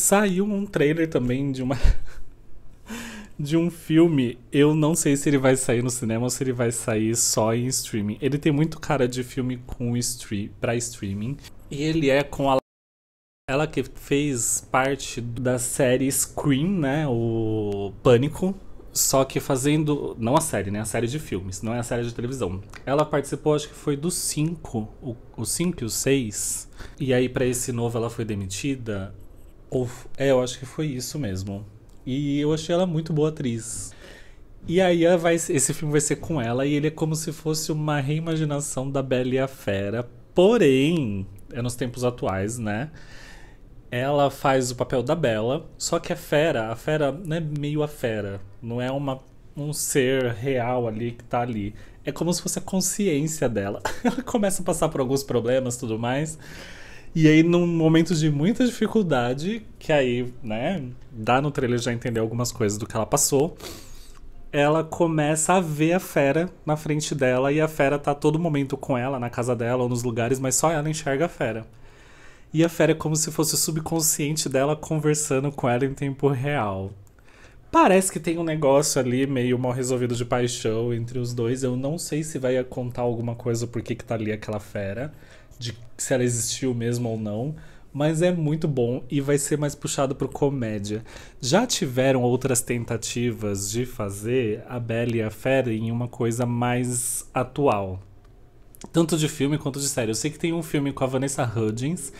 Saiu um trailer também de uma de um filme. Eu não sei se ele vai sair no cinema ou se ele vai sair só em streaming. Ele tem muito cara de filme com stream, para streaming e ele é com a ela que fez parte da série Scream, né, o Pânico, só que fazendo. Não a série, né? A série de filmes, não é a série de televisão. Ela participou, acho que foi do 5, o 5 e o 6. E aí, para esse novo, ela foi demitida. Ou, é, eu acho que foi isso mesmo. E eu achei ela muito boa atriz. E aí vai, esse filme vai ser com ela e ele é como se fosse uma reimaginação da Bela e a Fera. Porém, é nos tempos atuais, né? Ela faz o papel da Bela, só que a é Fera, a Fera não é meio a Fera, não é uma, um ser real ali que tá ali. É como se fosse a consciência dela. Ela começa a passar por alguns problemas, tudo mais. E aí, num momento de muita dificuldade, que aí, né, dá no trailer já entender algumas coisas do que ela passou, ela começa a ver a fera na frente dela e a fera tá a todo momento com ela, na casa dela ou nos lugares, mas só ela enxerga a fera. E a fera é como se fosse o subconsciente dela conversando com ela em tempo real. Parece que tem um negócio ali meio mal resolvido de paixão entre os dois. Eu não sei se vai contar alguma coisa por que tá ali aquela fera de se ela existiu mesmo ou não, mas é muito bom e vai ser mais puxado para comédia. Já tiveram outras tentativas de fazer a Bela e a Fera em uma coisa mais atual, tanto de filme quanto de série. Eu sei que tem um filme com a Vanessa Hudgens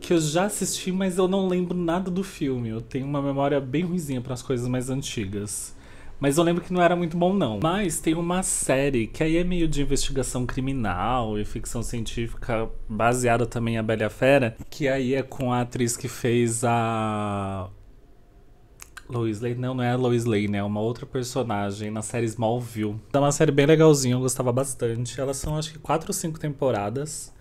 que eu já assisti, mas eu não lembro nada do filme. Eu tenho uma memória bem ruizinha para as coisas mais antigas. Mas eu lembro que não era muito bom, não. Mas tem uma série que aí é meio de investigação criminal e ficção científica, baseada também a Bela Fera, que aí é com a atriz que fez a. Lois Lane, não, não é a Lois Lane, né? é uma outra personagem na série Smallville. Então, é uma série bem legalzinha, eu gostava bastante. Elas são acho que quatro ou cinco temporadas.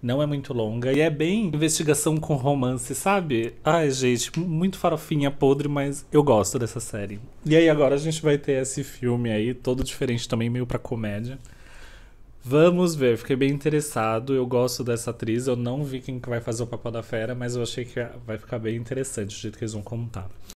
Não é muito longa e é bem investigação com romance, sabe? Ai, gente, muito farofinha podre, mas eu gosto dessa série. E aí agora a gente vai ter esse filme aí, todo diferente também, meio pra comédia. Vamos ver, fiquei bem interessado. Eu gosto dessa atriz. Eu não vi quem vai fazer o papel da fera, mas eu achei que vai ficar bem interessante o jeito que eles vão contar.